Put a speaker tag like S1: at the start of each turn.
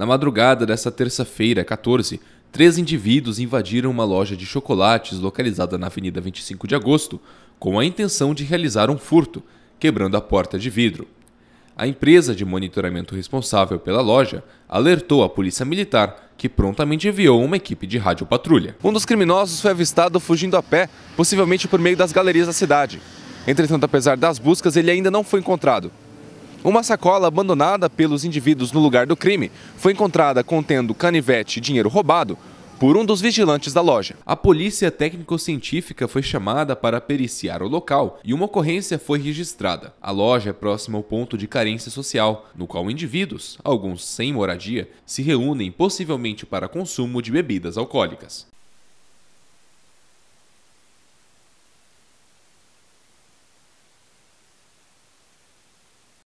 S1: Na madrugada dessa terça-feira, 14, três indivíduos invadiram uma loja de chocolates localizada na Avenida 25 de Agosto com a intenção de realizar um furto, quebrando a porta de vidro. A empresa de monitoramento responsável pela loja alertou a polícia militar, que prontamente enviou uma equipe de rádio patrulha. Um dos criminosos foi avistado fugindo a pé, possivelmente por meio das galerias da cidade. Entretanto, apesar das buscas, ele ainda não foi encontrado. Uma sacola abandonada pelos indivíduos no lugar do crime foi encontrada contendo canivete e dinheiro roubado por um dos vigilantes da loja. A polícia técnico-científica foi chamada para periciar o local e uma ocorrência foi registrada. A loja é próxima ao ponto de carência social, no qual indivíduos, alguns sem moradia, se reúnem possivelmente para consumo de bebidas alcoólicas.